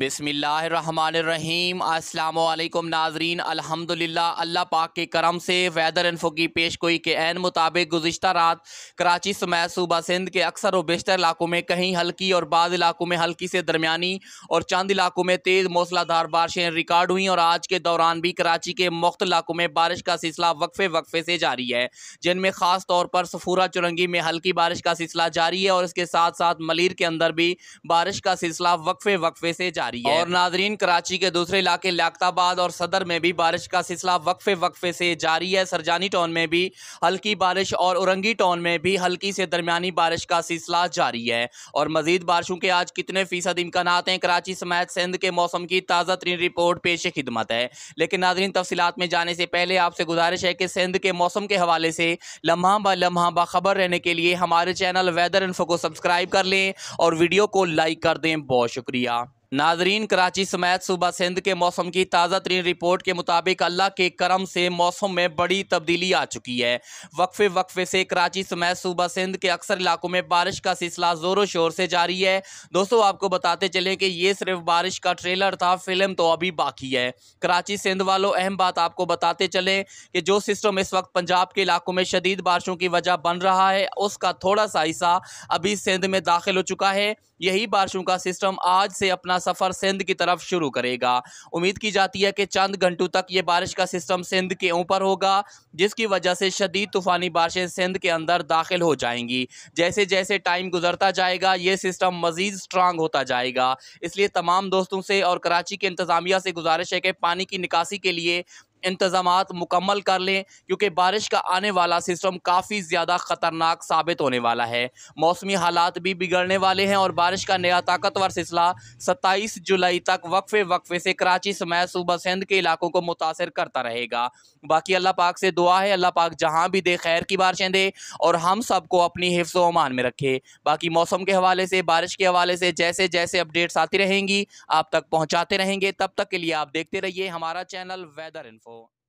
बिसमीम अल्लाम नाजरीन अल्हम्दुलिल्लाह अल्लाह पाक के करम से वेदर इन्फो की पेशगोई के एन मुताबिक गुज्त रात कराची समय सूबा सिंध के अक्सर व बेशतर इलाकों में कहीं हल्की और बाद इलाकों में हल्की से दरमियानी और चंद इलाकों में तेज़ मौसलाधार बारिशें रिकॉर्ड हुई और आज के दौरान भी कराची के मुख्त इलाकों में बारिश का सिलसिला वक्फे वक्फे से जारी है जिनमें ख़ास तौर पर सफूरा चुरंगी में हल्की बारिश का सिलसिला जारी है और इसके साथ साथ मलिर के अंदर भी बारिश का सिलसिला वक्फे वक्फे से जारी रही है और नाजरीन कराची के दूसरे इलाके लियाताबाद और सदर में भी बारिश का सिलसिला वक्फे वक्फे से जारी है सरजानी टाउन में भी हल्की बारिश और औरंगी टाउन में भी हल्की से दरमियानी बारिश का सिलसिला जारी है और मजीद बारिशों के आज कितने फीसद इम्कान हैं कराची समेत सिंध के मौसम की ताज़ा तरीन रिपोर्ट पेश खिदमत है लेकिन नाजरीन तफसीत में जाने से पहले आपसे गुजारिश है कि सिंध के मौसम के हवाले से लम्हा ब लम्हा बाखबर रहने के लिए हमारे चैनल वेदर इन्फो को सब्सक्राइब कर लें और वीडियो को लाइक कर दें बहुत शुक्रिया नाजरीन कराची समेत सूबा सिंध के मौसम की ताज़ा तरीन रिपोर्ट के मुताबिक अल्लाह के करम से मौसम में बड़ी तब्दीली आ चुकी है वक्फे वक्फे से कराची समेत सूबा सिंध के अक्सर इलाकों में बारिश का सिलसिला ज़ोरों शोर से जारी है दोस्तों आपको बताते चलें कि ये सिर्फ बारिश का ट्रेलर था फिल्म तो अभी बाकी है कराची सिंध वालों अहम बात आपको बताते चलें कि जो सिस्टम इस वक्त पंजाब के इलाकों में शदीद बारिशों की वजह बन रहा है उसका थोड़ा सा हिस्सा अभी सिंध में दाखिल हो चुका है यही बारिशों का सिस्टम आज से अपना सफ़र सिंध की तरफ शुरू करेगा उम्मीद की जाती है कि चंद घंटों तक ये बारिश का सिस्टम सिंध के ऊपर होगा जिसकी वजह से शदीद तूफ़ानी बारिशें सिंध के अंदर दाखिल हो जाएंगी जैसे जैसे टाइम गुजरता जाएगा ये सिस्टम मज़ीद स्ट्रांग होता जाएगा इसलिए तमाम दोस्तों से और कराची के इंतज़ामिया से गुजारिश है कि पानी की निकासी के लिए इंतजाम मुकम्मल कर लें क्योंकि बारिश का आने वाला सिस्टम काफ़ी ज़्यादा ख़तरनाक साबित होने वाला है मौसमी हालात भी बिगड़ने वाले हैं और बारिश का नया ताकतवर सिलसिला सत्ताईस जुलाई तक वक्फे वक्फे से कराची समय सूबा सिंध के इलाकों को मुतासर करता रहेगा बाकी अल्लाह पाक से दुआ है अल्लाह पाक जहाँ भी दे खैर की बारिशें दे और हम सबको अपनी हिफ्स अमान में रखे बाकी मौसम के हवाले से बारिश के हवाले से जैसे जैसे अपडेट्स आती रहेंगी आप तक पहुँचाते रहेंगे तब तक के लिए आप देखते रहिए हमारा चैनल वेदर इन्फो powerful